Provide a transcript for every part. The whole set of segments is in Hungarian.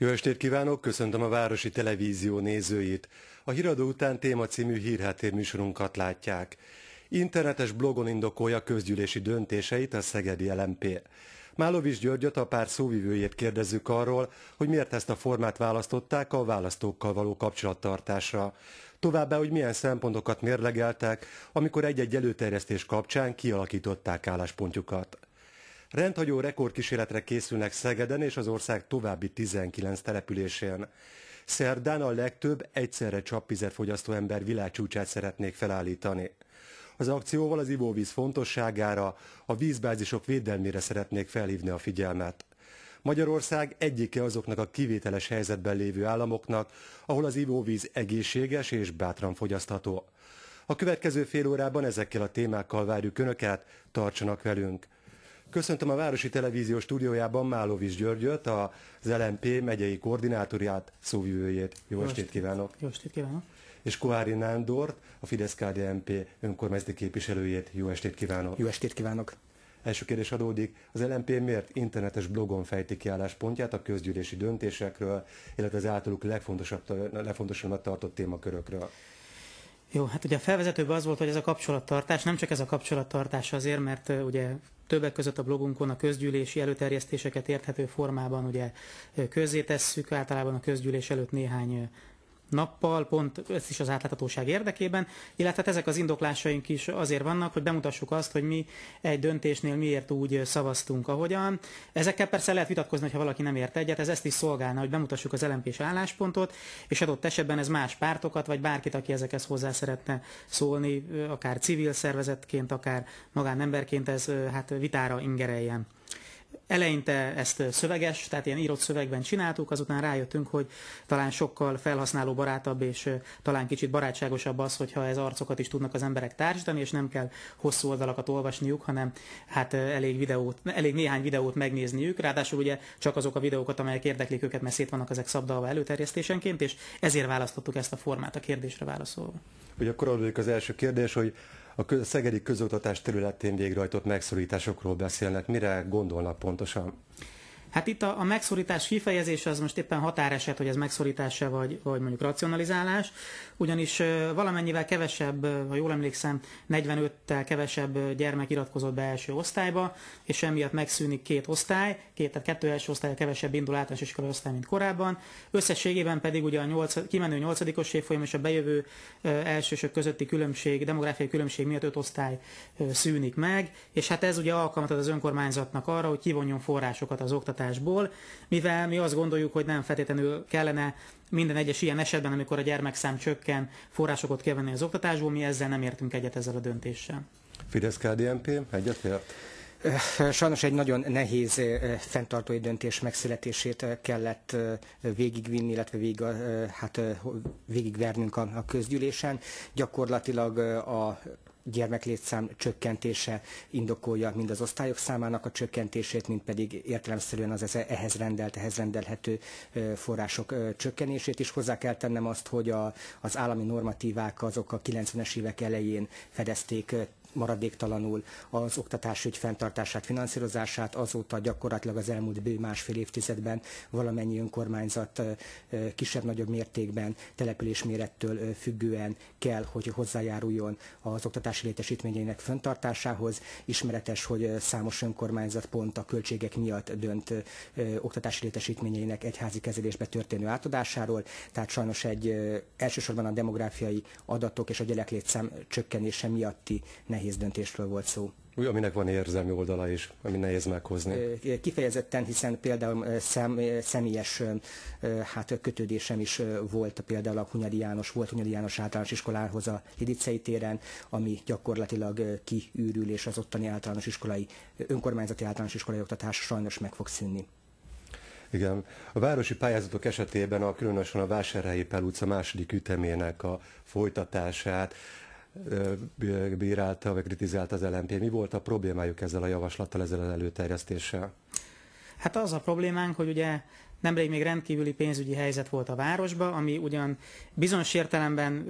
Jó estét kívánok, köszöntöm a Városi Televízió nézőit. A híradó után téma című hírháttérműsorunkat látják. Internetes blogon indokolja közgyűlési döntéseit a Szegedi LMP. Málovics Györgyöt a pár szóvivőjét kérdezzük arról, hogy miért ezt a formát választották a választókkal való kapcsolattartásra. Továbbá, hogy milyen szempontokat mérlegeltek, amikor egy-egy előterjesztés kapcsán kialakították álláspontjukat. Rendhagyó rekordkísérletre készülnek Szegeden és az ország további 19 településén. Szerdán a legtöbb egyszerre csapvizet fogyasztó ember világcsúcsát szeretnék felállítani. Az akcióval az ivóvíz fontosságára, a vízbázisok védelmére szeretnék felhívni a figyelmet. Magyarország egyike azoknak a kivételes helyzetben lévő államoknak, ahol az ivóvíz egészséges és bátran fogyasztható. A következő fél órában ezekkel a témákkal várjuk Önöket, tartsanak velünk! Köszöntöm a Városi Televízió stúdiójában Málovis Györgyöt, az LMP megyei koordinátorját, szóvivőjét. Jó, Jó estét kívánok! Jó estét kívánok! És Koári Nándort, a fidesz kdnp önkormányzati képviselőjét. Jó estét kívánok! Jó estét kívánok! Első kérdés adódik, az LMP miért internetes blogon fejti ki álláspontját a közgyűlési döntésekről, illetve az általuk legfontosabb, legfontosabbnak tartott témakörökről? Jó, hát ugye a felvezetőben az volt, hogy ez a kapcsolattartás, nem csak ez a kapcsolattartás azért, mert ugye Többek között a blogunkon a közgyűlési előterjesztéseket érthető formában ugye közzétesszük, általában a közgyűlés előtt néhány nappal, pont ez is az átláthatóság érdekében, illetve hát ezek az indoklásaink is azért vannak, hogy bemutassuk azt, hogy mi egy döntésnél miért úgy szavaztunk, ahogyan. Ezekkel persze lehet vitatkozni, ha valaki nem ért egyet, ez ezt is szolgálna, hogy bemutassuk az lmp álláspontot, és adott esetben ez más pártokat, vagy bárkit, aki ezekhez hozzá szeretne szólni, akár civil szervezetként, akár magánemberként, ez hát vitára ingereljen. Eleinte ezt szöveges, tehát ilyen írott szövegben csináltuk, azután rájöttünk, hogy talán sokkal felhasználó barátabb és talán kicsit barátságosabb az, hogyha ez arcokat is tudnak az emberek társítani, és nem kell hosszú oldalakat olvasniuk, hanem hát elég, videót, elég néhány videót megnézniük. Ráadásul ugye csak azok a videókat, amelyek érdeklik őket, mert szét vannak ezek szabdalva előterjesztésenként, és ezért választottuk ezt a formát a kérdésre válaszolva. Ugye akkor az első kérdés, hogy a szegedi közoktatás területén végrehajtott megszorításokról beszélnek. Mire gondolnak pontosan? Hát itt a, a megszorítás kifejezése az most éppen határeset, hogy ez megszorítása vagy, vagy mondjuk racionalizálás, ugyanis valamennyivel kevesebb, ha jól emlékszem, 45-tel kevesebb gyermek iratkozott be első osztályba, és emiatt megszűnik két osztály, két, tehát kettő első osztály kevesebb indul általános iskolai osztály, mint korábban. Összességében pedig ugye a nyolc, kimenő nyolcadikos évfolyam és a bejövő elsősök közötti különbség, demográfiai különbség miatt öt osztály szűnik meg, és hát ez ugye alkalmat ad az önkormányzatnak arra, hogy kivonjon forrásokat az oktatás támogatásból, mivel mi azt gondoljuk, hogy nem feltétlenül kellene minden egyes ilyen esetben, amikor a gyermekszám csökken, forrásokat kell az oktatásból, mi ezzel nem értünk egyet ezzel a döntéssel. Fidesz-KDNP egyetért? Sajnos egy nagyon nehéz fenntartói döntés megszületését kellett végigvinni, illetve végig, hát, végigvernünk a közgyűlésen. Gyakorlatilag a gyermeklétszám csökkentése indokolja mind az osztályok számának a csökkentését, mind pedig értelemszerűen az ehhez rendelt, ehhez rendelhető források csökkenését is. Hozzá kell tennem azt, hogy a, az állami normatívák azok a 90-es évek elején fedezték maradéktalanul az oktatásügy fenntartását, finanszírozását. Azóta gyakorlatilag az elmúlt bő másfél évtizedben valamennyi önkormányzat kisebb-nagyobb mértékben településmérettől függően kell, hogy hozzájáruljon az oktatási létesítményeinek fenntartásához. Ismeretes, hogy számos önkormányzat pont a költségek miatt dönt oktatási létesítményeinek egyházi kezelésbe történő átadásáról, tehát sajnos egy elsősorban a demográfiai adatok és a gyereklétszám csökkenése miatti nem nehéz döntésről volt szó. Úgy, aminek van érzelmi oldala is, ami nehéz meghozni. Kifejezetten, hiszen például szem, személyes hát, kötődésem is volt, például a Hunyadi János, volt Hunyadi János általános iskolához a Lidicei téren, ami gyakorlatilag kiűrül, és az ottani általános iskolai, önkormányzati általános iskolai oktatás sajnos meg fog szűnni. Igen. A városi pályázatok esetében a különösen a Vásárhelyi utca második ütemének a folytatását bírálta, vagy kritizálta az LNP. Mi volt a problémájuk ezzel a javaslattal, ezzel az előterjesztéssel? Hát az a problémánk, hogy ugye Nemrég még rendkívüli pénzügyi helyzet volt a városba, ami ugyan bizonyos értelemben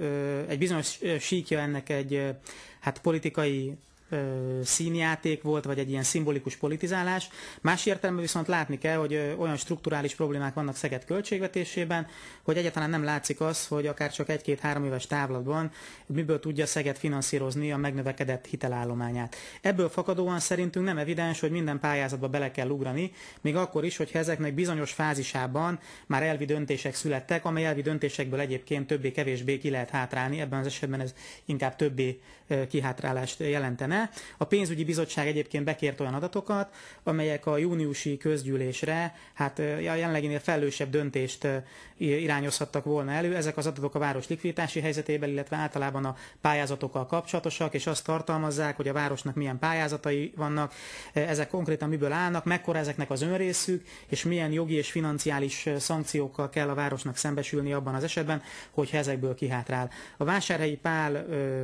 egy bizonyos síkja ennek egy hát politikai ö, színjáték volt, vagy egy ilyen szimbolikus politizálás. Más értelemben viszont látni kell, hogy ö, olyan strukturális problémák vannak Szeged költségvetésében, hogy egyáltalán nem látszik az, hogy akár csak egy-két-három éves távlatban miből tudja Szeged finanszírozni a megnövekedett hitelállományát. Ebből fakadóan szerintünk nem evidens, hogy minden pályázatba bele kell ugrani, még akkor is, hogyha ezeknek bizonyos fázisában már elvi döntések születtek, amely elvi döntésekből egyébként többé-kevésbé ki lehet hátrálni, ebben az esetben ez inkább többé kihátrálást jelentene. A pénzügyi bizottság egyébként bekért olyan adatokat, amelyek a júniusi közgyűlésre hát a jelenleginél felelősebb döntést irányozhattak volna elő. Ezek az adatok a város likviditási helyzetében, illetve általában a pályázatokkal kapcsolatosak, és azt tartalmazzák, hogy a városnak milyen pályázatai vannak, ezek konkrétan miből állnak, mekkora ezeknek az önrészük, és milyen jogi és financiális szankciókkal kell a városnak szembesülni abban az esetben, hogyha ezekből kihátrál. A vásárhelyi pál ö,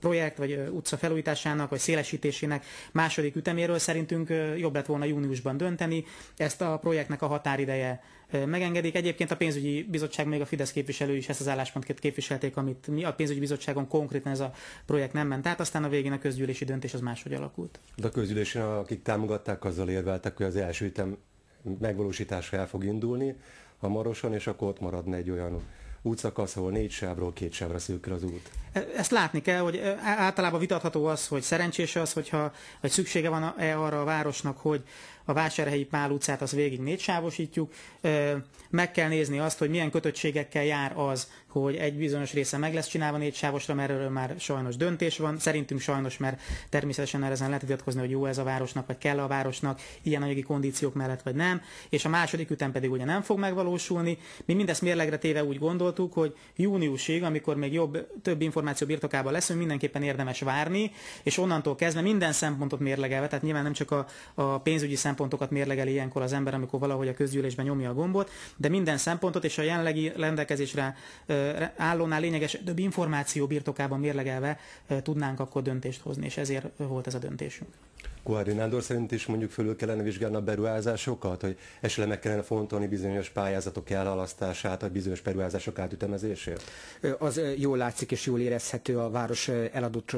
projekt vagy utca felújításának vagy szélesítésének második üteméről szerintünk jobb lett volna júniusban dönteni. Ezt a projektnek a határideje megengedik. Egyébként a pénzügyi bizottság, még a Fidesz képviselő is ezt az álláspontot képviselték, amit mi a pénzügyi bizottságon konkrétan ez a projekt nem ment át, aztán a végén a közgyűlési döntés az máshogy alakult. De a közgyűlésen, akik támogatták, azzal érveltek, hogy az első ütem megvalósítása el fog indulni hamarosan, és akkor ott maradna egy olyan útszakasz, ahol négy sávról két sávra szűkül az út. E, ezt látni kell, hogy e, általában vitatható az, hogy szerencsés az, hogyha egy szüksége van-e arra a városnak, hogy a Vásárhelyi Pál utcát az végig sávosítjuk, e, Meg kell nézni azt, hogy milyen kötöttségekkel jár az, hogy egy bizonyos része meg lesz csinálva négy sávosra, mert erről már sajnos döntés van. Szerintünk sajnos, mert természetesen erre ezen lehet vitatkozni, hogy jó ez a városnak, vagy kell a városnak, ilyen anyagi kondíciók mellett, vagy nem. És a második ütem pedig ugye nem fog megvalósulni. Mi mindezt mérlegre téve úgy gondoltuk, hogy júniusig, amikor még jobb, több információ birtokában leszünk, mindenképpen érdemes várni, és onnantól kezdve minden szempontot mérlegelve, tehát nyilván nem csak a, a pénzügyi szempontokat mérlegeli ilyenkor az ember, amikor valahogy a közgyűlésben nyomja a gombot, de minden szempontot és a jelenlegi rendelkezésre állónál lényeges több információ birtokában mérlegelve tudnánk akkor döntést hozni, és ezért volt ez a döntésünk. Kuhari Nándor szerint is mondjuk fölül kellene vizsgálni a beruházásokat, hogy esetleg meg kellene fontolni bizonyos pályázatok elhalasztását, vagy bizonyos beruházások átütemezését? Az jól látszik és jól érezhető a város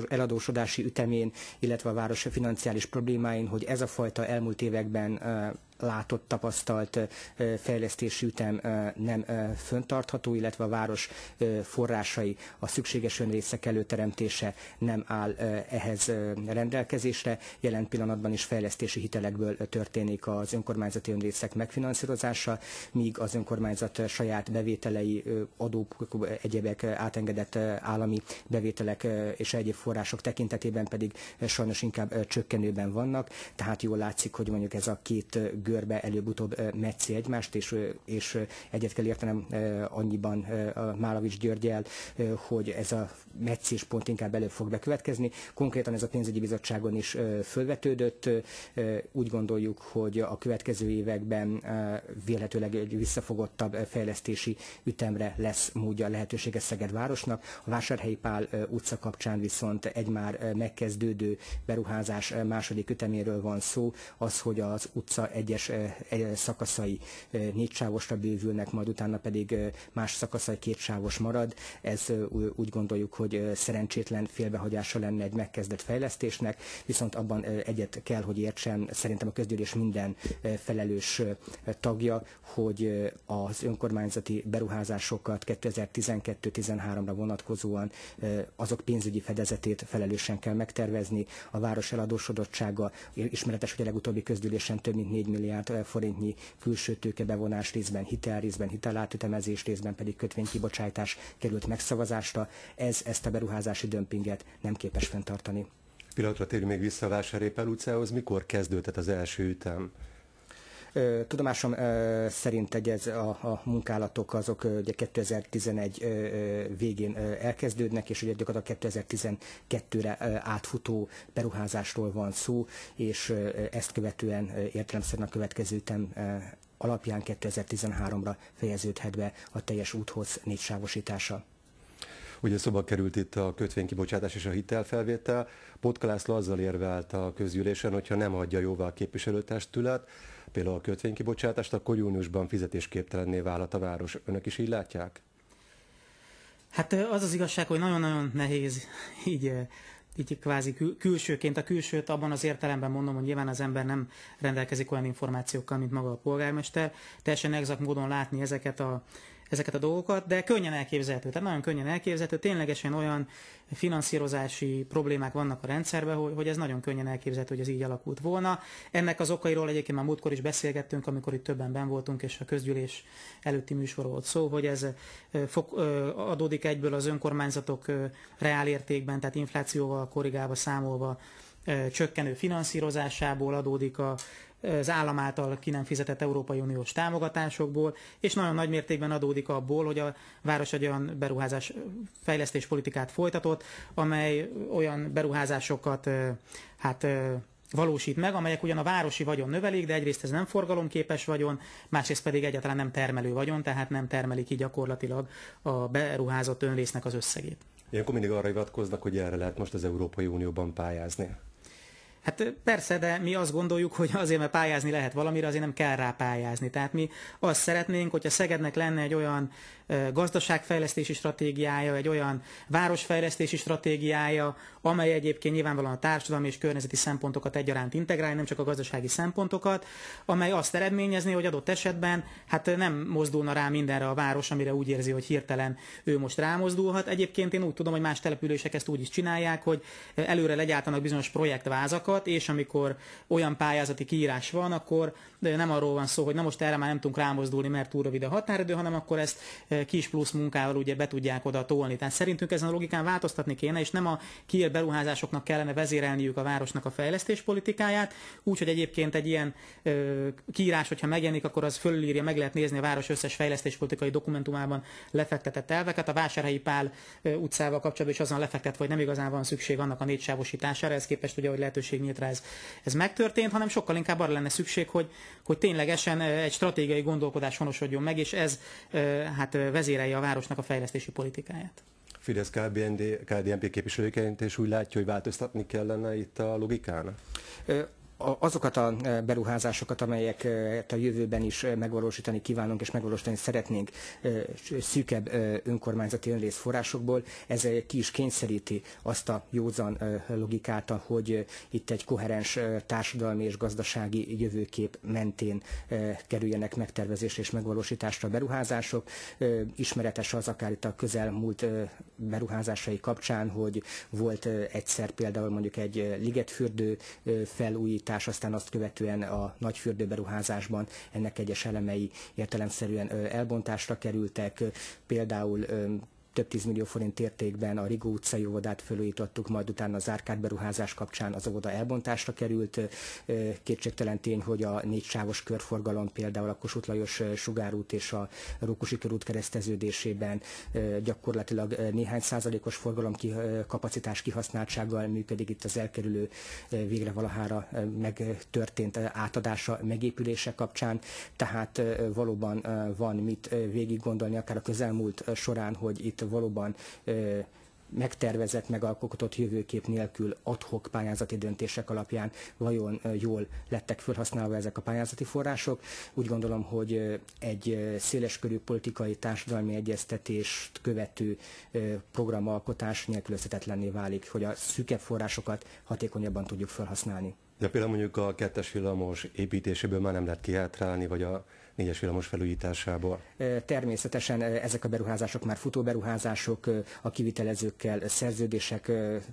eladósodási ütemén, illetve a város financiális problémáin, hogy ez a fajta elmúlt években látott, tapasztalt fejlesztési ütem nem föntartható, illetve a város forrásai, a szükséges önrészek előteremtése nem áll ehhez rendelkezésre. Jelen jelen pillanatban is fejlesztési hitelekből történik az önkormányzati önrészek megfinanszírozása, míg az önkormányzat saját bevételei, adók, egyebek átengedett állami bevételek és egyéb források tekintetében pedig sajnos inkább csökkenőben vannak, tehát jól látszik, hogy mondjuk ez a két görbe előbb-utóbb metszi egymást, és, és egyet kell értenem annyiban Málavics Györgyel, hogy ez a meccés pont inkább előbb fog bekövetkezni. Konkrétan ez a pénzügyi bizottságon is föl fölvetődött. Úgy gondoljuk, hogy a következő években véletőleg egy visszafogottabb fejlesztési ütemre lesz módja lehetősége Szeged városnak. A Vásárhelyi Pál utca kapcsán viszont egy már megkezdődő beruházás második üteméről van szó, az, hogy az utca egyes e, szakaszai sávosra bővülnek, majd utána pedig más szakaszai sávos marad. Ez úgy gondoljuk, hogy szerencsétlen félbehagyása lenne egy megkezdett fejlesztésnek, viszont abban egyet kell, hogy értsen, szerintem a közgyűlés minden eh, felelős eh, tagja, hogy eh, az önkormányzati beruházásokat 2012-13-ra vonatkozóan azok pénzügyi fedezetét felelősen kell megtervezni, a város eladósodottsága, ismeretes, hogy a legutóbbi közgyűlésen több mint 4 milliárd forintnyi külső tőke bevonás részben hitel, részben hitelátütemezés, részben pedig kötvénykibocsájtás került megszavazásra. Ez ezt a beruházási dömpinget nem képes fenntartani pillanatra térjünk még vissza a Vásárépel utcához. Mikor kezdődött az első ütem? Tudomásom szerint egy ez a, a munkálatok azok ugye 2011 végén elkezdődnek, és ugye a 2012-re átfutó beruházásról van szó, és ezt követően értelemszerűen a következő ütem alapján 2013-ra fejeződhet be a teljes úthoz négysávosítása. Ugye szoba került itt a kötvénykibocsátás és a hitelfelvétel. László azzal érvelt a közgyűlésen, hogyha nem adja jóvá a képviselőtestület, például a kötvénykibocsátást, akkor júniusban fizetésképtelenné válhat a város. Önök is így látják? Hát az az igazság, hogy nagyon-nagyon nehéz így így kvázi kül- külsőként, a külsőt abban az értelemben mondom, hogy nyilván az ember nem rendelkezik olyan információkkal, mint maga a polgármester. Teljesen exakt módon látni ezeket a ezeket a dolgokat, de könnyen elképzelhető, tehát nagyon könnyen elképzelhető, ténylegesen olyan finanszírozási problémák vannak a rendszerben, hogy, hogy ez nagyon könnyen elképzelhető, hogy ez így alakult volna. Ennek az okairól egyébként már múltkor is beszélgettünk, amikor itt többen ben voltunk, és a közgyűlés előtti műsor volt szó, hogy ez fok, adódik egyből az önkormányzatok reálértékben, tehát inflációval korrigálva, számolva csökkenő finanszírozásából adódik a, az állam által ki nem fizetett Európai Uniós támogatásokból, és nagyon nagy mértékben adódik abból, hogy a város egy olyan beruházás politikát folytatott, amely olyan beruházásokat hát valósít meg, amelyek ugyan a városi vagyon növelik, de egyrészt ez nem forgalomképes vagyon, másrészt pedig egyáltalán nem termelő vagyon, tehát nem termelik ki gyakorlatilag a beruházott önrésznek az összegét. Ilyenkor mindig arra hivatkoznak, hogy erre lehet most az Európai Unióban pályázni. Hát persze, de mi azt gondoljuk, hogy azért, mert pályázni lehet valamire, azért nem kell rá pályázni. Tehát mi azt szeretnénk, hogyha Szegednek lenne egy olyan gazdaságfejlesztési stratégiája, egy olyan városfejlesztési stratégiája, amely egyébként nyilvánvalóan a társadalmi és környezeti szempontokat egyaránt integrálja, nem csak a gazdasági szempontokat, amely azt eredményezné, hogy adott esetben hát nem mozdulna rá mindenre a város, amire úgy érzi, hogy hirtelen ő most rámozdulhat. Egyébként én úgy tudom, hogy más települések ezt úgy is csinálják, hogy előre legyártanak bizonyos projektvázakat, és amikor olyan pályázati kiírás van, akkor nem arról van szó, hogy na most erre már nem tudunk rámozdulni, mert túl rövid a határidő, hanem akkor ezt kis plusz munkával ugye be tudják oda tolni. Tehát szerintünk ezen a logikán változtatni kéne, és nem a kiír beruházásoknak kellene vezérelniük a városnak a fejlesztés politikáját, úgyhogy egyébként egy ilyen ö, kiírás, hogyha megjelenik, akkor az fölírja, meg lehet nézni a város összes fejlesztéspolitikai dokumentumában lefektetett elveket. A Vásárhelyi Pál utcával kapcsolatban is azon lefektetve, hogy nem igazán van szükség annak a négysávosítására, ez képest ugye, hogy lehetőség nyílt rá ez, ez megtörtént, hanem sokkal inkább arra lenne szükség, hogy, hogy ténylegesen egy stratégiai gondolkodás honosodjon meg, és ez hát vezérelje a városnak a fejlesztési politikáját. Fidesz KDNP képviselőként, és úgy látja, hogy változtatni kellene itt a logikán? azokat a e, beruházásokat, amelyeket hát a jövőben is e, megvalósítani kívánunk és megvalósítani szeretnénk e, szűkebb önkormányzati forrásokból, ez ki is kényszeríti azt a józan logikát, hogy itt egy koherens társadalmi és gazdasági jövőkép mentén kerüljenek megtervezésre és megvalósításra a beruházások. Ismeretes az akár itt a közelmúlt beruházásai kapcsán, hogy volt egyszer például mondjuk egy ligetfürdő felújítás, felújítás, aztán azt követően a fürdőberuházásban ennek egyes elemei értelemszerűen elbontásra kerültek, például több tízmillió forint értékben a Rigó utcai óvodát fölújítottuk, majd utána az árkád beruházás kapcsán az óvoda elbontásra került. Kétségtelen tény, hogy a négysávos körforgalom például a Kossuth Lajos sugárút és a Rókusi körút kereszteződésében gyakorlatilag néhány százalékos forgalom kapacitás kihasználtsággal működik itt az elkerülő végre valahára megtörtént átadása, megépülése kapcsán, tehát valóban van mit végig gondolni, akár a közelmúlt során, hogy itt valóban megtervezett, megalkotott jövőkép nélkül adhok pályázati döntések alapján vajon jól lettek felhasználva ezek a pályázati források. Úgy gondolom, hogy egy széleskörű politikai társadalmi egyeztetést követő programalkotás nélkülözhetetlenné válik, hogy a szüke forrásokat hatékonyabban tudjuk felhasználni. De például mondjuk a kettes villamos építéséből már nem lehet kiátrálni, vagy a négyes villamos felújításából? Természetesen ezek a beruházások már futóberuházások, a kivitelezőkkel szerződések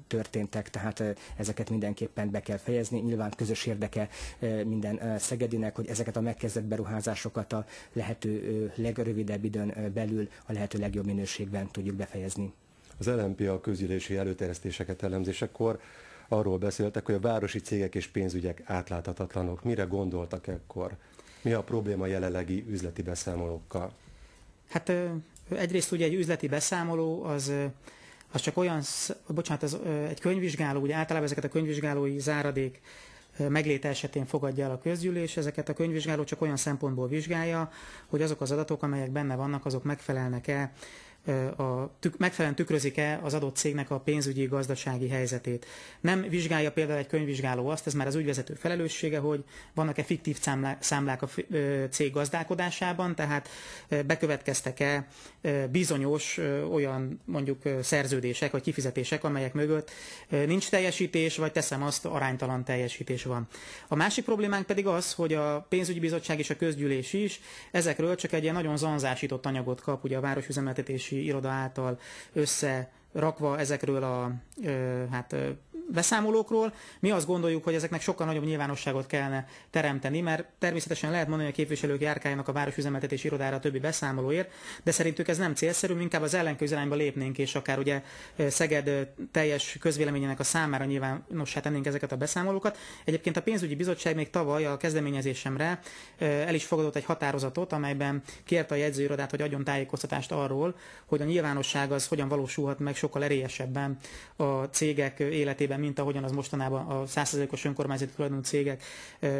történtek, tehát ezeket mindenképpen be kell fejezni. Nyilván közös érdeke minden szegedinek, hogy ezeket a megkezdett beruházásokat a lehető legrövidebb időn belül a lehető legjobb minőségben tudjuk befejezni. Az LMP a közülési előterjesztéseket elemzésekor arról beszéltek, hogy a városi cégek és pénzügyek átláthatatlanok. Mire gondoltak ekkor? Mi a probléma jelenlegi üzleti beszámolókkal? Hát egyrészt ugye egy üzleti beszámoló az, az csak olyan, bocsánat, az egy könyvvizsgáló, ugye általában ezeket a könyvvizsgálói záradék megléte esetén fogadja el a közgyűlés, ezeket a könyvvizsgáló csak olyan szempontból vizsgálja, hogy azok az adatok, amelyek benne vannak, azok megfelelnek-e a tük, megfelelően tükrözik-e az adott cégnek a pénzügyi gazdasági helyzetét. Nem vizsgálja például egy könyvvizsgáló azt, ez már az ügyvezető felelőssége, hogy vannak-e fiktív számlák a cég gazdálkodásában, tehát bekövetkeztek-e bizonyos olyan mondjuk szerződések vagy kifizetések, amelyek mögött nincs teljesítés, vagy teszem azt, aránytalan teljesítés van. A másik problémánk pedig az, hogy a pénzügyi bizottság és a közgyűlés is ezekről csak egy ilyen nagyon zanzásított anyagot kap, ugye a városüzemeltetési Iroda által összerakva ezekről a hát beszámolókról. Mi azt gondoljuk, hogy ezeknek sokkal nagyobb nyilvánosságot kellene teremteni, mert természetesen lehet mondani, hogy a képviselők járkáljanak a városüzemeltetés irodára a többi beszámolóért, de szerintük ez nem célszerű, inkább az ellenközirányba lépnénk, és akár ugye Szeged teljes közvéleményének a számára nyilvánossá tennénk ezeket a beszámolókat. Egyébként a pénzügyi bizottság még tavaly a kezdeményezésemre el is fogadott egy határozatot, amelyben kérte a jegyzőirodát, hogy adjon tájékoztatást arról, hogy a nyilvánosság az hogyan valósulhat meg sokkal erélyesebben a cégek életében esetében, mint ahogyan az mostanában a 100%-os önkormányzati tulajdonú cégek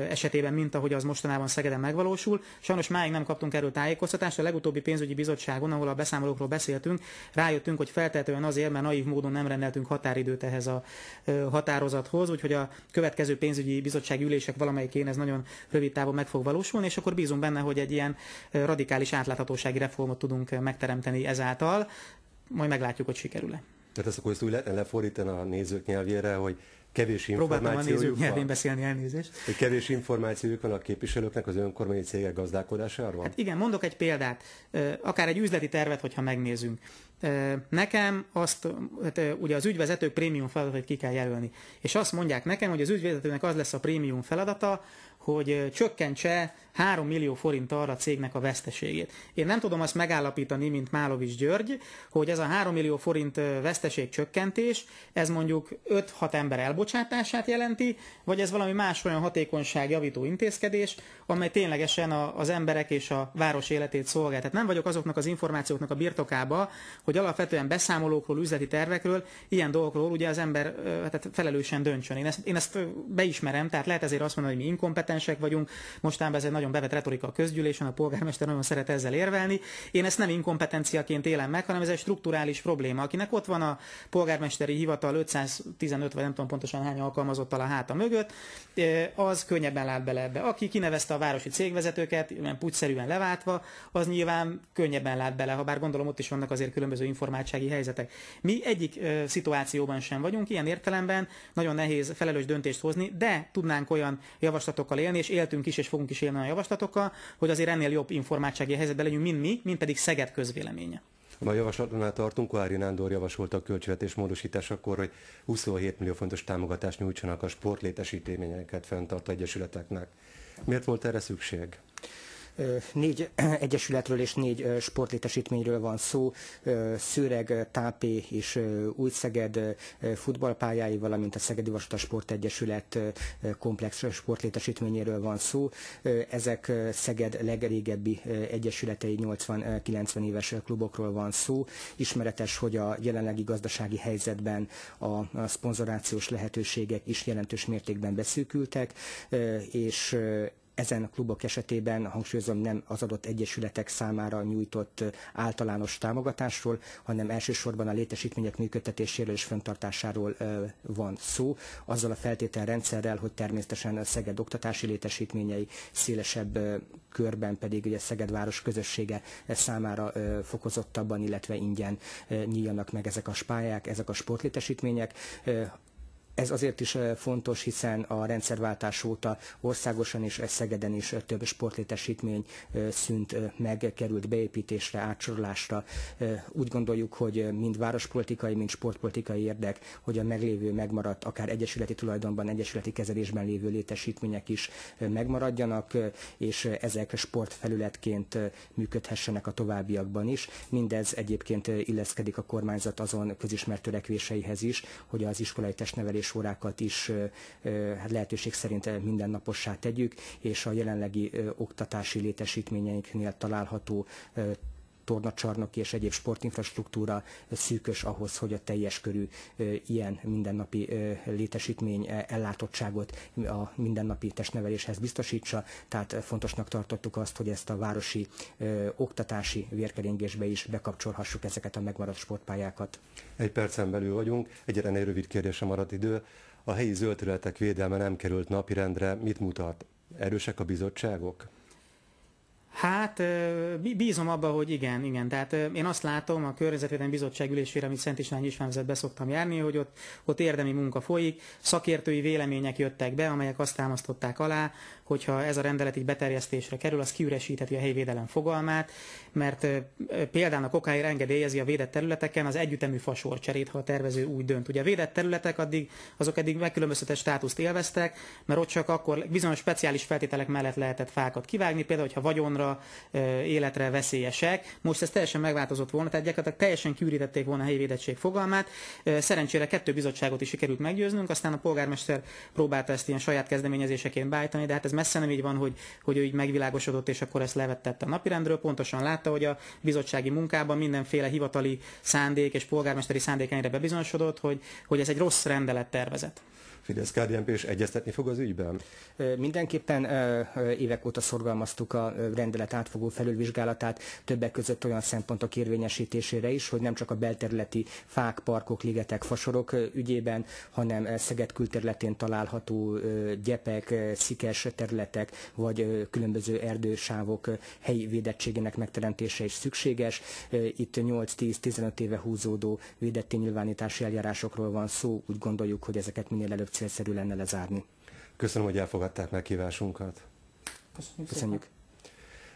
esetében, mint ahogy az mostanában Szegeden megvalósul. Sajnos máig nem kaptunk erről tájékoztatást. A legutóbbi pénzügyi bizottságon, ahol a beszámolókról beszéltünk, rájöttünk, hogy feltétlenül azért, mert naív módon nem rendeltünk határidőt ehhez a határozathoz, úgyhogy a következő pénzügyi bizottsági ülések valamelyikén ez nagyon rövid távon meg fog valósulni, és akkor bízunk benne, hogy egy ilyen radikális átláthatósági reformot tudunk megteremteni ezáltal. Majd meglátjuk, hogy sikerül-e. Tehát ezt akkor ezt úgy lehetne lefordítani a nézők nyelvére, hogy kevés információjuk Próbáltam a nézők nyelvén beszélni, elnézést. Hogy kevés információjuk van a képviselőknek az önkormányi cégek gazdálkodásáról? Hát igen, mondok egy példát, akár egy üzleti tervet, hogyha megnézünk. Nekem azt, hát ugye az ügyvezetők prémium feladatait ki kell jelölni, és azt mondják nekem, hogy az ügyvezetőnek az lesz a prémium feladata, hogy csökkentse 3 millió forint arra a cégnek a veszteségét. Én nem tudom azt megállapítani, mint Málovics György, hogy ez a 3 millió forint veszteség csökkentés, ez mondjuk 5-6 ember elbocsátását jelenti, vagy ez valami más olyan hatékonyságjavító intézkedés, amely ténylegesen a, az emberek és a város életét szolgál. Tehát nem vagyok azoknak az információknak a birtokába, hogy alapvetően beszámolókról, üzleti tervekről, ilyen dolgokról ugye az ember tehát felelősen döntsön. Én ezt, én ezt beismerem, tehát lehet ezért azt mondani, hogy mi inkompetens, kompetensek vagyunk. Mostán ez egy nagyon bevett retorika a közgyűlésen, a polgármester nagyon szeret ezzel érvelni. Én ezt nem inkompetenciaként élem meg, hanem ez egy strukturális probléma. Akinek ott van a polgármesteri hivatal 515 vagy nem tudom pontosan hány alkalmazottal a háta mögött, eh, az könnyebben lát bele ebbe. Aki kinevezte a városi cégvezetőket, ilyen pucszerűen leváltva, az nyilván könnyebben lát bele, ha bár gondolom ott is vannak azért különböző informátsági helyzetek. Mi egyik ö, eh, szituációban sem vagyunk, ilyen értelemben nagyon nehéz felelős döntést hozni, de tudnánk olyan javaslatokkal élni, és éltünk is, és fogunk is élni a javaslatokkal, hogy azért ennél jobb informátsági helyzetbe legyünk mind mi, mint pedig Szeged közvéleménye. Ma a javaslatnál tartunk, Ári Nándor javasolta a költségvetés módosításakor, hogy 27 millió fontos támogatást nyújtsanak a sportlétesítményeket fenntartó egyesületeknek. Miért volt erre szükség? Négy egyesületről és négy sportlétesítményről van szó, Szőreg, Tápé és Újszeged futballpályái, valamint a Szegedi Vasata Sport Egyesület komplex sportlétesítményéről van szó. Ezek Szeged legrégebbi egyesületei 80-90 éves klubokról van szó. Ismeretes, hogy a jelenlegi gazdasági helyzetben a szponzorációs lehetőségek is jelentős mértékben beszűkültek, és ezen a klubok esetében, hangsúlyozom, nem az adott egyesületek számára nyújtott általános támogatásról, hanem elsősorban a létesítmények működtetéséről és fenntartásáról van szó, azzal a feltételrendszerrel, hogy természetesen a Szeged oktatási létesítményei szélesebb körben pedig ugye Szeged város közössége számára fokozottabban, illetve ingyen nyíljanak meg ezek a spályák, ezek a sportlétesítmények. Ez azért is fontos, hiszen a rendszerváltás óta országosan és Szegeden is több sportlétesítmény szűnt meg, került beépítésre, átsorolásra. Úgy gondoljuk, hogy mind várospolitikai, mind sportpolitikai érdek, hogy a meglévő, megmaradt, akár egyesületi tulajdonban, egyesületi kezelésben lévő létesítmények is megmaradjanak, és ezek sportfelületként működhessenek a továbbiakban is. Mindez egyébként illeszkedik a kormányzat azon közismert törekvéseihez is, hogy az iskolai testnevelés órákat is hát lehetőség szerint mindennapossá tegyük, és a jelenlegi oktatási létesítményeinknél található tornacsarnoki és egyéb sportinfrastruktúra szűkös ahhoz, hogy a teljes körű ilyen mindennapi létesítmény e, ellátottságot a mindennapi testneveléshez biztosítsa. Tehát fontosnak tartottuk azt, hogy ezt a városi oktatási vérkeringésbe is bekapcsolhassuk ezeket a megmaradt sportpályákat. Egy percen belül vagyunk, egy rövid kérdése maradt idő. A helyi zöldterületek védelme nem került napirendre. Mit mutat? Erősek a bizottságok? Hát bízom abba, hogy igen, igen. Tehát én azt látom a Környezetvédelmi Bizottság ülésére, amit Szent István István vezet beszoktam járni, hogy ott, ott érdemi munka folyik, szakértői vélemények jöttek be, amelyek azt támasztották alá, hogyha ez a rendelet így beterjesztésre kerül, az kiüresítheti a helyvédelem fogalmát, mert például a kokáért engedélyezi a védett területeken az együttemű fasor cserét, ha a tervező úgy dönt. Ugye a védett területek addig, azok eddig megkülönböztetett státuszt élveztek, mert ott csak akkor bizonyos speciális feltételek mellett lehetett fákat kivágni, például, hogyha vagyonra állatokra, életre veszélyesek. Most ez teljesen megváltozott volna, tehát gyakorlatilag teljesen kiürítették volna a helyi védettség fogalmát. Szerencsére kettő bizottságot is sikerült meggyőznünk, aztán a polgármester próbálta ezt ilyen saját kezdeményezéseként beállítani, de hát ez messze nem így van, hogy, hogy ő így megvilágosodott, és akkor ezt levettette a napirendről. Pontosan látta, hogy a bizottsági munkában mindenféle hivatali szándék és polgármesteri szándék ennyire bebizonyosodott, hogy, hogy ez egy rossz rendelet tervezet. Fidesz KDNP és egyeztetni fog az ügyben? Mindenképpen évek óta szorgalmaztuk a rendelet átfogó felülvizsgálatát, többek között olyan szempontok érvényesítésére is, hogy nem csak a belterületi fák, parkok, ligetek, fasorok ügyében, hanem Szeged külterületén található gyepek, szikes területek, vagy különböző erdősávok helyi védettségének megteremtése is szükséges. Itt 8-10-15 éve húzódó nyilvánítási eljárásokról van szó, úgy gondoljuk, hogy ezeket minél előbb célszerű lenne lezárni. Köszönöm, hogy elfogadták meghívásunkat. Köszönjük. Köszönjük.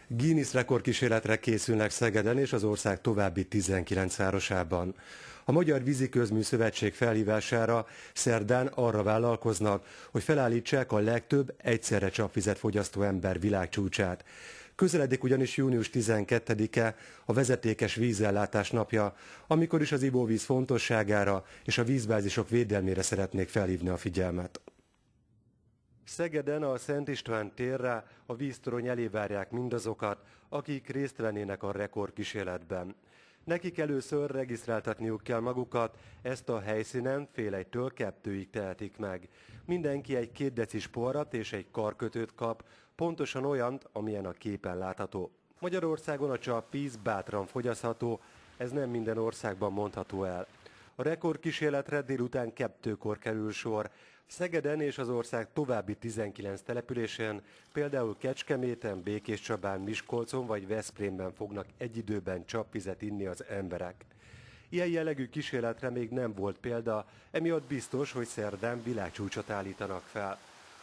Guinness rekordkísérletre készülnek Szegeden és az ország további 19 városában. A Magyar Közmű Szövetség felhívására szerdán arra vállalkoznak, hogy felállítsák a legtöbb egyszerre csapvizet fogyasztó ember világcsúcsát. Közeledik ugyanis június 12-e a vezetékes vízellátás napja, amikor is az ivóvíz fontosságára és a vízbázisok védelmére szeretnék felhívni a figyelmet. Szegeden a Szent István térre a víztorony elé várják mindazokat, akik részt vennének a rekordkísérletben. Nekik először regisztráltatniuk kell magukat, ezt a helyszínen fél egytől kettőig tehetik meg. Mindenki egy két decis porrat és egy karkötőt kap, pontosan olyant, amilyen a képen látható. Magyarországon a víz bátran fogyasztható, ez nem minden országban mondható el. A rekordkísérletre délután kettőkor kerül sor. Szegeden és az ország további 19 településén, például Kecskeméten, Békés Csabán, Miskolcon vagy Veszprémben fognak egy időben csapvizet inni az emberek. Ilyen jellegű kísérletre még nem volt példa, emiatt biztos, hogy szerdán világcsúcsot állítanak fel.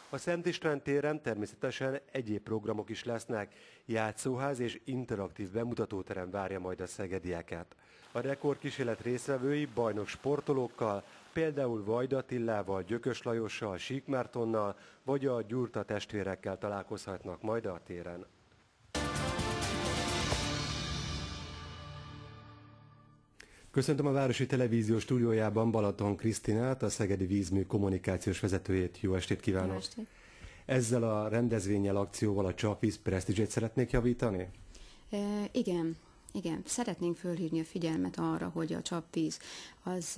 A Szent István téren természetesen egyéb programok is lesznek. Játszóház és interaktív bemutatóterem várja majd a szegedieket. A rekordkísérlet részvevői bajnok sportolókkal, például Vajdatillával, Gyökös Lajossal, Sík Mártonnal vagy a Gyurta testvérekkel találkozhatnak majd a téren. Köszöntöm a Városi Televízió stúdiójában Balaton Krisztinát, a Szegedi Vízmű kommunikációs vezetőjét. Jó estét kívánok! Jó estét. Ezzel a rendezvényel, akcióval a Csapvíz Prestige-et szeretnék javítani? E, igen, igen, szeretnénk fölhívni a figyelmet arra, hogy a csapvíz az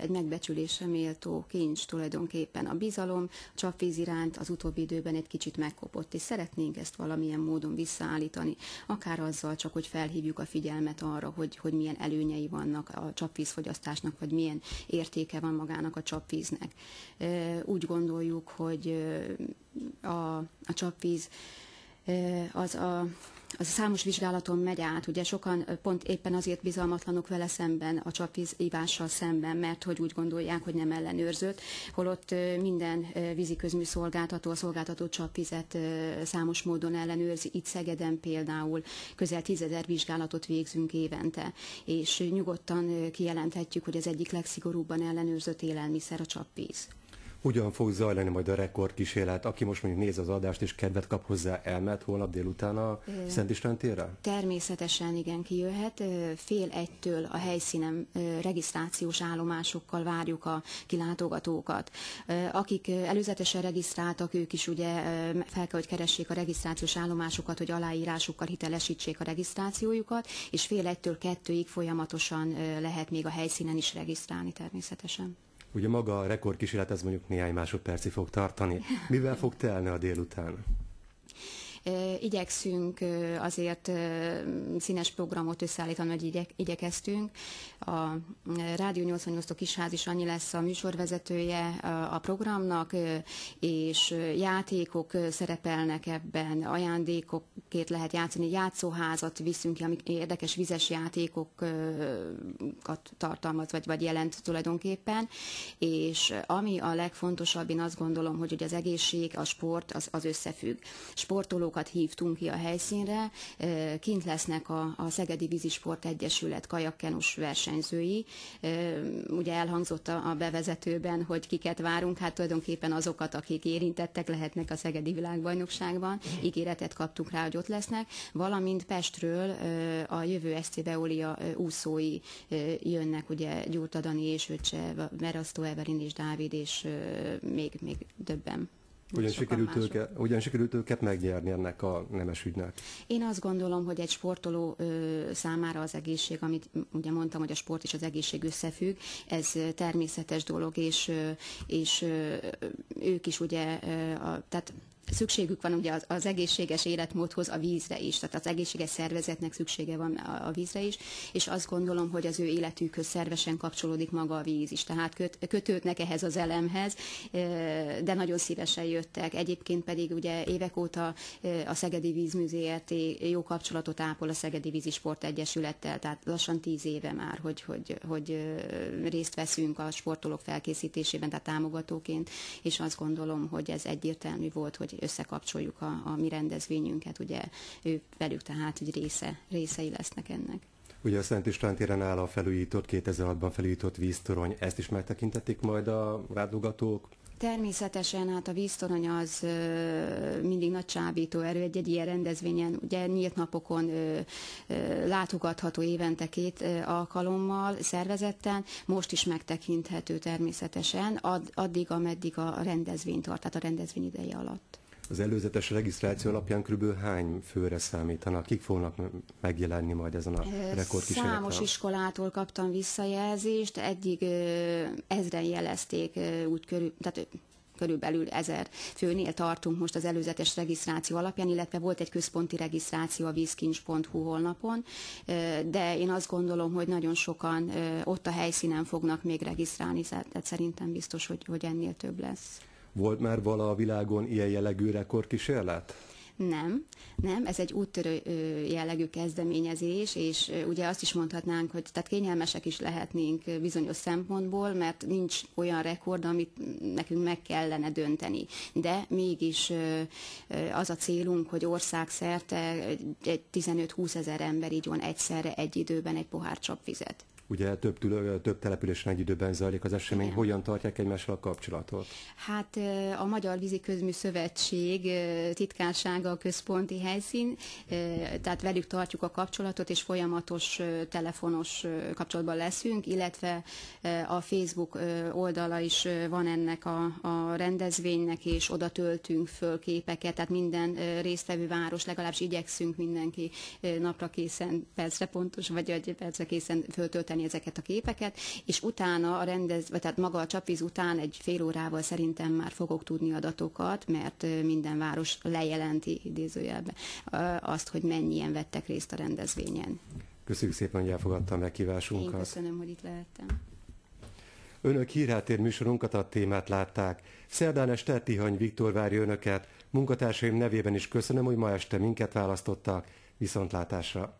egy megbecsülésre méltó kincs tulajdonképpen. A bizalom a csapvíz iránt az utóbbi időben egy kicsit megkopott, és szeretnénk ezt valamilyen módon visszaállítani, akár azzal csak, hogy felhívjuk a figyelmet arra, hogy, hogy milyen előnyei vannak a csapvízfogyasztásnak, vagy milyen értéke van magának a csapvíznek. Úgy gondoljuk, hogy a, a csapvíz az a az a számos vizsgálaton megy át, ugye sokan pont éppen azért bizalmatlanok vele szemben, a csapvíz szemben, mert hogy úgy gondolják, hogy nem ellenőrzött, holott minden víziközmű szolgáltató, a szolgáltató csapvizet számos módon ellenőrzi. Itt Szegeden például közel tízezer vizsgálatot végzünk évente, és nyugodtan kijelenthetjük, hogy az egyik legszigorúbban ellenőrzött élelmiszer a csapvíz. Ugyan fog zajlani majd a rekordkísérlet, aki most mondjuk néz az adást és kedvet kap hozzá, elmet holnap délután a Ö, Szent István térre? Természetesen igen, kijöhet. Fél egytől a helyszínen regisztrációs állomásokkal várjuk a kilátogatókat. Akik előzetesen regisztráltak, ők is ugye fel kell, hogy keressék a regisztrációs állomásokat, hogy aláírásukkal hitelesítsék a regisztrációjukat, és fél egytől kettőig folyamatosan lehet még a helyszínen is regisztrálni természetesen. Ugye maga a rekordkísérlet ez mondjuk néhány másodpercig fog tartani. Mivel fog telni a délután? Igyekszünk azért színes programot összeállítani, hogy igye, igyekeztünk. A Rádió 88 tól Kisház is annyi lesz a műsorvezetője a programnak, és játékok szerepelnek ebben, ajándékokért lehet játszani, játszóházat viszünk ki, ami érdekes vizes játékokat tartalmaz, vagy, vagy jelent tulajdonképpen, és ami a legfontosabb, én azt gondolom, hogy, hogy az egészség, a sport az, az összefügg. Sportoló sportolókat hívtunk ki a helyszínre, kint lesznek a, a Szegedi Vízisport Egyesület kajakkenus versenyzői. Ugye elhangzott a, a bevezetőben, hogy kiket várunk, hát tulajdonképpen azokat, akik érintettek lehetnek a Szegedi Világbajnokságban, ígéretet kaptunk rá, hogy ott lesznek, valamint Pestről a jövő SC Beolia úszói jönnek, ugye Gyurta Dani és Öcse, Merasztó Evelin és Dávid, és még, még többen. Ugyan sikerült, őke, ugyan sikerült őket megnyerni ennek a nemes ügynek. Én azt gondolom, hogy egy sportoló ö, számára az egészség, amit ugye mondtam, hogy a sport és az egészség összefügg, ez természetes dolog, és, és ö, ők is ugye, ö, a, tehát szükségük van ugye az, az egészséges életmódhoz a vízre is, tehát az egészséges szervezetnek szüksége van a, a vízre is, és azt gondolom, hogy az ő életükhöz szervesen kapcsolódik maga a víz is, tehát köt, kötődnek ehhez az elemhez, de nagyon szívesen jöttek. Egyébként pedig ugye évek óta a Szegedi Vízműzéért jó kapcsolatot ápol a Szegedi Vízi Sport Egyesülettel, tehát lassan tíz éve már, hogy, hogy, hogy részt veszünk a sportolók felkészítésében, tehát támogatóként, és azt gondolom, hogy ez egyértelmű volt, hogy összekapcsoljuk a, a mi rendezvényünket, ugye ők velük tehát hogy része, részei lesznek ennek. Ugye a Szent István téren áll a felújított, 2006-ban felújított víztorony, ezt is megtekintették majd a rádugatók. Természetesen hát a víztorony az ö, mindig nagy csábító erő egy, egy ilyen rendezvényen, ugye nyílt napokon ö, ö, látogatható évente két ö, alkalommal szervezetten, most is megtekinthető természetesen, ad, addig, ameddig a rendezvény tart, tehát a rendezvény ideje alatt az előzetes regisztráció alapján kb. hány főre számítanak? Kik fognak megjelenni majd ezen a rekordkísérleten? Számos iskolától kaptam visszajelzést, eddig ezren jelezték úgy körül, tehát körülbelül ezer főnél tartunk most az előzetes regisztráció alapján, illetve volt egy központi regisztráció a vízkincs.hu holnapon, de én azt gondolom, hogy nagyon sokan ott a helyszínen fognak még regisztrálni, tehát szerintem biztos, hogy, hogy ennél több lesz. Volt már vala a világon ilyen jellegű rekordkísérlet? Nem, nem, ez egy úttörő jellegű kezdeményezés, és ugye azt is mondhatnánk, hogy tehát kényelmesek is lehetnénk bizonyos szempontból, mert nincs olyan rekord, amit nekünk meg kellene dönteni. De mégis az a célunk, hogy országszerte egy 15-20 ezer ember van egyszerre egy időben egy pohár csapvizet ugye több, több településen egy időben zajlik az esemény, Igen. hogyan tartják egymással a kapcsolatot? Hát a Magyar Vízi Közmű Szövetség titkársága a központi helyszín, tehát velük tartjuk a kapcsolatot, és folyamatos telefonos kapcsolatban leszünk, illetve a Facebook oldala is van ennek a, a rendezvénynek, és oda töltünk föl képeket, tehát minden résztvevő város, legalábbis igyekszünk mindenki napra készen, percre pontos, vagy egy percre készen föltölteni javítani ezeket a képeket, és utána a rendezve, tehát maga a csapvíz után egy fél órával szerintem már fogok tudni adatokat, mert minden város lejelenti idézőjelben azt, hogy mennyien vettek részt a rendezvényen. Köszönjük szépen, hogy elfogadta a meghívásunkat. Én köszönöm, hogy itt lehettem. Önök hírhátér műsorunkat a témát látták. Szerdán este Tihany Viktor várja Önöket. Munkatársaim nevében is köszönöm, hogy ma este minket választottak. Viszontlátásra!